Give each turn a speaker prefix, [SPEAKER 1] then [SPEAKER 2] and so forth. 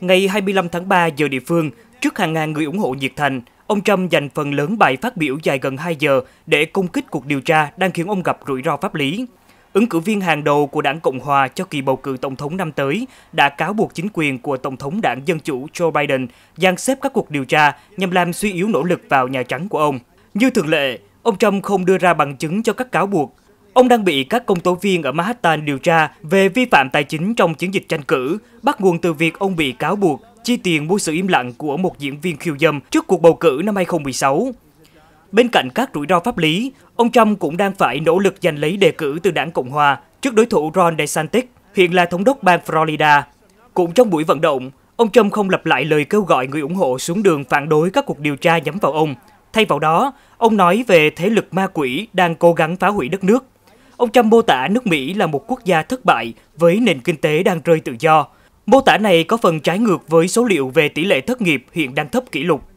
[SPEAKER 1] Ngày 25 tháng 3 giờ địa phương, trước hàng ngàn người ủng hộ nhiệt thành, ông Trump dành phần lớn bài phát biểu dài gần 2 giờ để công kích cuộc điều tra đang khiến ông gặp rủi ro pháp lý. Ứng cử viên hàng đầu của đảng Cộng Hòa cho kỳ bầu cử tổng thống năm tới đã cáo buộc chính quyền của Tổng thống đảng Dân Chủ Joe Biden dàn xếp các cuộc điều tra nhằm làm suy yếu nỗ lực vào Nhà Trắng của ông. Như thường lệ, ông Trump không đưa ra bằng chứng cho các cáo buộc Ông đang bị các công tố viên ở Manhattan điều tra về vi phạm tài chính trong chiến dịch tranh cử, bắt nguồn từ việc ông bị cáo buộc chi tiền mua sự im lặng của một diễn viên khiêu dâm trước cuộc bầu cử năm 2016. Bên cạnh các rủi ro pháp lý, ông Trump cũng đang phải nỗ lực giành lấy đề cử từ đảng Cộng hòa trước đối thủ Ron DeSantis, hiện là thống đốc bang Florida. Cũng trong buổi vận động, ông Trump không lặp lại lời kêu gọi người ủng hộ xuống đường phản đối các cuộc điều tra nhắm vào ông. Thay vào đó, ông nói về thế lực ma quỷ đang cố gắng phá hủy đất nước. Ông Trump mô tả nước Mỹ là một quốc gia thất bại với nền kinh tế đang rơi tự do. Mô tả này có phần trái ngược với số liệu về tỷ lệ thất nghiệp hiện đang thấp kỷ lục.